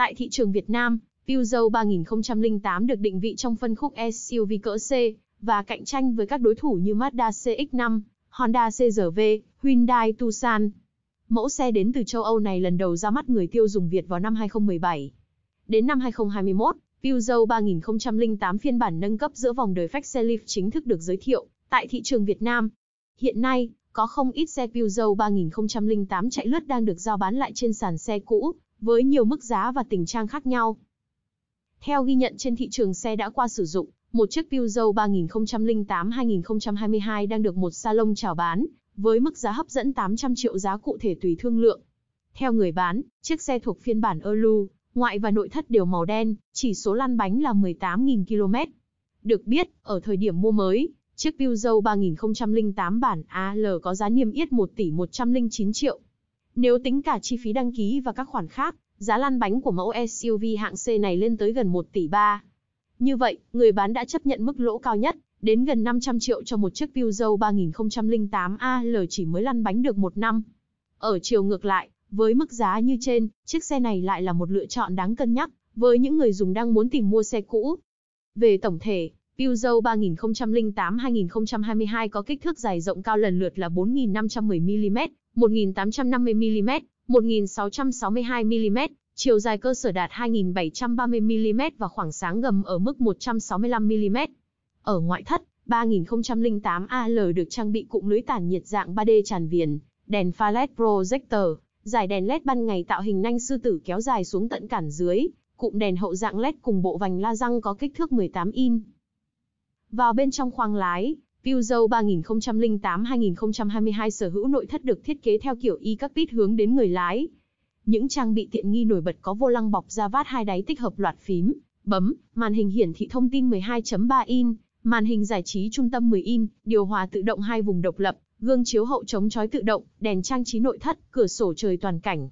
Tại thị trường Việt Nam, Peugeot 3008 được định vị trong phân khúc SUV cỡ C và cạnh tranh với các đối thủ như Mazda CX-5, Honda CR-V, Hyundai Tucson. Mẫu xe đến từ châu Âu này lần đầu ra mắt người tiêu dùng Việt vào năm 2017. Đến năm 2021, Peugeot 3008 phiên bản nâng cấp giữa vòng đời facelift chính thức được giới thiệu tại thị trường Việt Nam. Hiện nay, có không ít xe Peugeot 3008 chạy lướt đang được giao bán lại trên sàn xe cũ với nhiều mức giá và tình trang khác nhau. Theo ghi nhận trên thị trường xe đã qua sử dụng, một chiếc Peugeot 3008-2022 đang được một salon chào bán, với mức giá hấp dẫn 800 triệu giá cụ thể tùy thương lượng. Theo người bán, chiếc xe thuộc phiên bản Erlu, ngoại và nội thất đều màu đen, chỉ số lăn bánh là 18.000 km. Được biết, ở thời điểm mua mới, chiếc Peugeot 3008 bản AL có giá niêm yết 1 tỷ 109 triệu. Nếu tính cả chi phí đăng ký và các khoản khác, giá lăn bánh của mẫu SUV hạng C này lên tới gần 1 tỷ 3. Như vậy, người bán đã chấp nhận mức lỗ cao nhất, đến gần 500 triệu cho một chiếc Peugeot 3008 AL chỉ mới lăn bánh được một năm. Ở chiều ngược lại, với mức giá như trên, chiếc xe này lại là một lựa chọn đáng cân nhắc với những người dùng đang muốn tìm mua xe cũ. Về tổng thể, Peugeot 3008-2022 có kích thước dài rộng cao lần lượt là 4.510mm 1.850mm, 1.662mm, chiều dài cơ sở đạt 2.730mm và khoảng sáng gầm ở mức 165mm. Ở ngoại thất, 3008 AL được trang bị cụm lưới tản nhiệt dạng 3D tràn viền, đèn pha LED projector, giải đèn LED ban ngày tạo hình nanh sư tử kéo dài xuống tận cản dưới, cụm đèn hậu dạng LED cùng bộ vành la răng có kích thước 18 in. Vào bên trong khoang lái, Peugeot 3008-2022 sở hữu nội thất được thiết kế theo kiểu e-cockpit hướng đến người lái. Những trang bị tiện nghi nổi bật có vô lăng bọc da vát hai đáy tích hợp loạt phím, bấm, màn hình hiển thị thông tin 12.3 in, màn hình giải trí trung tâm 10 in, điều hòa tự động hai vùng độc lập, gương chiếu hậu chống chói tự động, đèn trang trí nội thất, cửa sổ trời toàn cảnh.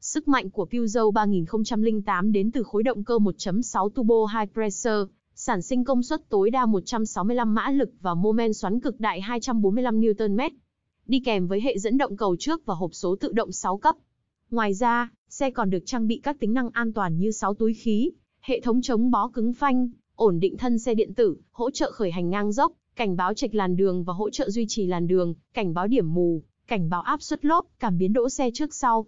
Sức mạnh của Peugeot 3008 đến từ khối động cơ 1.6 turbo high pressure sản sinh công suất tối đa 165 mã lực và mô men xoắn cực đại 245 Nm, đi kèm với hệ dẫn động cầu trước và hộp số tự động 6 cấp. Ngoài ra, xe còn được trang bị các tính năng an toàn như 6 túi khí, hệ thống chống bó cứng phanh, ổn định thân xe điện tử, hỗ trợ khởi hành ngang dốc, cảnh báo trạch làn đường và hỗ trợ duy trì làn đường, cảnh báo điểm mù, cảnh báo áp suất lốp, cảm biến đỗ xe trước sau.